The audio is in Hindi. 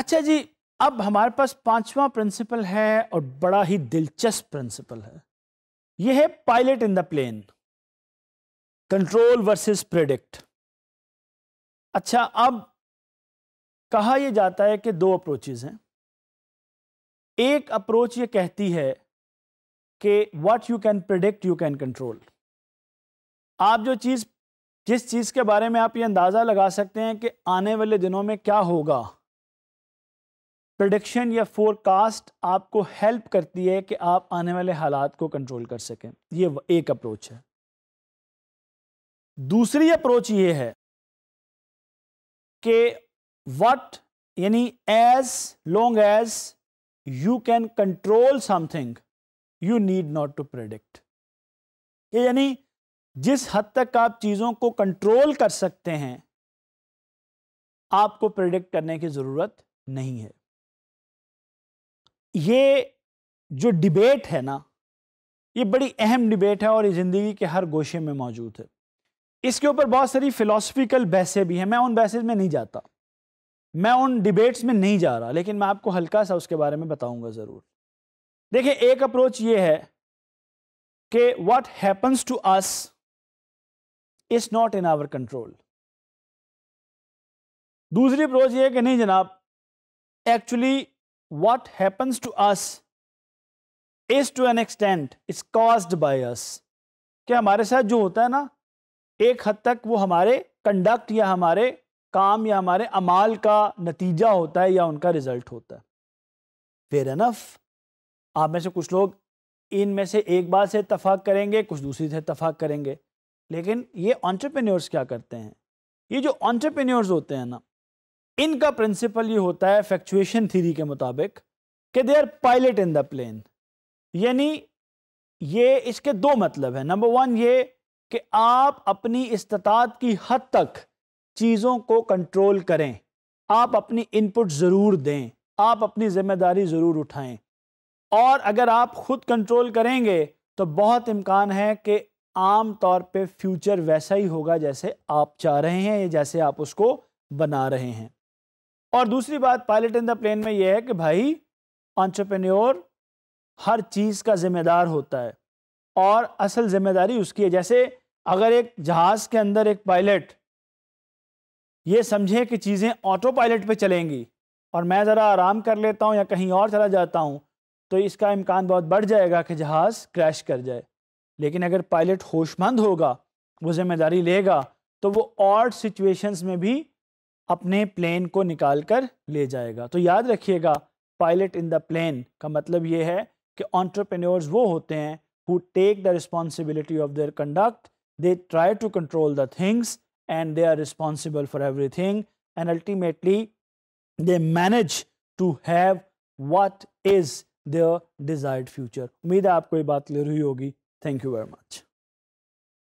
अच्छा जी अब हमारे पास पांचवा प्रिंसिपल है और बड़ा ही दिलचस्प प्रिंसिपल है यह है pilot in the plane control versus predict अच्छा अब कहा यह जाता है कि दो अप्रोचेज हैं एक अप्रोच ये कहती है कि what you can predict you can control आप जो चीज़ जिस चीज़ के बारे में आप ये अंदाज़ा लगा सकते हैं कि आने वाले दिनों में क्या होगा प्रडिक्शन या फोरकास्ट आपको हेल्प करती है कि आप आने वाले हालात को कंट्रोल कर सकें ये एक अप्रोच है दूसरी अप्रोच ये है कि वट यानी as long as you can control something you need not to predict यानी जिस हद तक आप चीज़ों को कंट्रोल कर सकते हैं आपको प्रिडिक्ट करने की ज़रूरत नहीं है ये जो डिबेट है ना ये बड़ी अहम डिबेट है और ये ज़िंदगी के हर गोशे में मौजूद है इसके ऊपर बहुत सारी फिलोसफिकल बहसें भी हैं मैं उन बहसेज में नहीं जाता मैं उन डिबेट्स में नहीं जा रहा लेकिन मैं आपको हल्का सा उसके बारे में बताऊंगा ज़रूर देखिए एक अप्रोच ये है कि what happens to us is not in our control दूसरी अप्रोच ये है कि नहीं जनाब actually what happens to us is to an extent is caused by us कि हमारे साथ जो होता है ना एक हद तक वो हमारे कंडक्ट या हमारे काम या हमारे अमाल का नतीजा होता है या उनका रिजल्ट होता है फेयर एनफ आप में से कुछ लोग इन में से एक बात से इतफाक़ करेंगे कुछ दूसरी से इतफाक़ करेंगे लेकिन ये ऑन्टरप्रेन्योर्स क्या करते हैं ये जो ऑन्टरप्रेन्योर्स होते हैं ना इनका प्रिंसिपल ये होता है फैक्चुएशन थीरी के मुताबिक कि they are pilot in the plane यानी ये इसके दो मतलब है नंबर वन ये कि आप अपनी इस्तात की हद तक चीज़ों को कंट्रोल करें आप अपनी इनपुट ज़रूर दें आप अपनी ज़िम्मेदारी ज़रूर उठाएं और अगर आप ख़ुद कंट्रोल करेंगे तो बहुत इम्कान है कि आम तौर पे फ्यूचर वैसा ही होगा जैसे आप चाह रहे हैं या जैसे आप उसको बना रहे हैं और दूसरी बात पायलट इन द प्लेन में यह है कि भाई ऑन्टरप्रेन्योर हर चीज़ का जिम्मेदार होता है और असल जिम्मेदारी उसकी है जैसे अगर एक जहाज़ के अंदर एक पायलट ये समझे कि चीज़ें ऑटो पायलट पे चलेंगी और मैं ज़रा आराम कर लेता हूँ या कहीं और चला जाता हूँ तो इसका इम्कान बहुत बढ़ जाएगा कि जहाज़ क्रैश कर जाए लेकिन अगर पायलट होशमंद होगा वो ज़िम्मेदारी लेगा तो वो और सिचुएशंस में भी अपने प्लेन को निकाल कर ले जाएगा तो याद रखिएगा पायलट इन द प्लेन का मतलब ये है कि ऑन्टरप्रेन्योर्स वो होते हैं who take the responsibility of their conduct they try to control the things and they are responsible for everything and ultimately they manage to have what is their desired future उम्मीद है आपको ये बात क्लियर हुई होगी थैंक यू वेरी मच